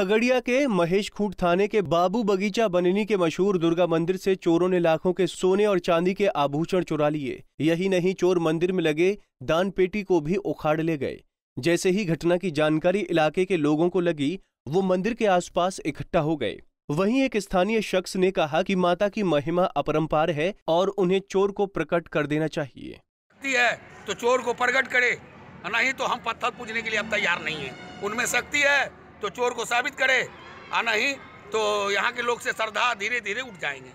खगड़िया के महेश खूट थाने के बाबू बगीचा बननी के मशहूर दुर्गा मंदिर से चोरों ने लाखों के सोने और चांदी के आभूषण चुरा लिए यही नहीं चोर मंदिर में लगे दान पेटी को भी उखाड़ ले गए जैसे ही घटना की जानकारी इलाके के लोगों को लगी वो मंदिर के आसपास इकट्ठा हो गए वहीं एक स्थानीय शख्स ने कहा कि माता की महिमा अपरंपार है और उन्हें चोर को प्रकट कर देना चाहिए है तो चोर को प्रकट करे नहीं तो हम पत्थर पूजने के लिए अब तैयार नहीं है उनमें शक्ति है तो चोर को साबित करे आ नहीं तो यहाँ के लोग से श्रद्धा धीरे धीरे उठ जाएंगे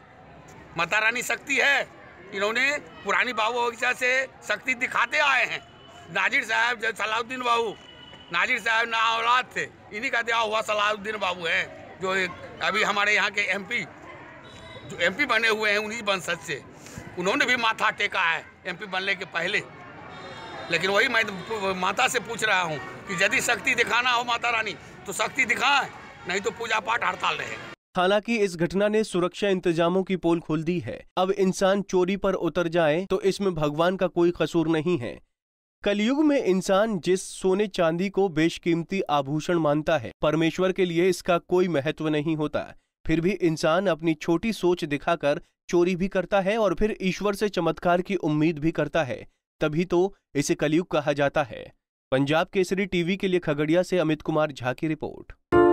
माता रानी शक्ति है इन्होंने पुरानी बाबू बगीचा से शक्ति दिखाते आए हैं नाजिर साहब जब सलाहुद्दीन बाबू नाजिर साहब ना औलाद थे इन्हीं का दिया हुआ सलाहुद्दीन बाबू है जो अभी हमारे यहाँ के एमपी जो एमपी बने हुए हैं उन्हीं वंशज से उन्होंने भी माथा टेका है एमपी बनने के पहले लेकिन वही मैं माता से पूछ रहा हूँ कि यदि शक्ति दिखाना हो माता रानी तो शक्ति दिखाए नहीं तो पूजा पाठ हड़ताल रहे हालांकि इस घटना ने सुरक्षा इंतजामों की पोल खोल दी है अब इंसान चोरी पर उतर जाए तो इसमें भगवान का कोई कसूर नहीं है कलयुग में इंसान जिस सोने चांदी को बेशकीमती आभूषण मानता है परमेश्वर के लिए इसका कोई महत्व नहीं होता फिर भी इंसान अपनी छोटी सोच दिखाकर चोरी भी करता है और फिर ईश्वर से चमत्कार की उम्मीद भी करता है तभी तो इसे कलयुग कहा जाता है पंजाब केसरी टीवी के लिए खगड़िया से अमित कुमार झा की रिपोर्ट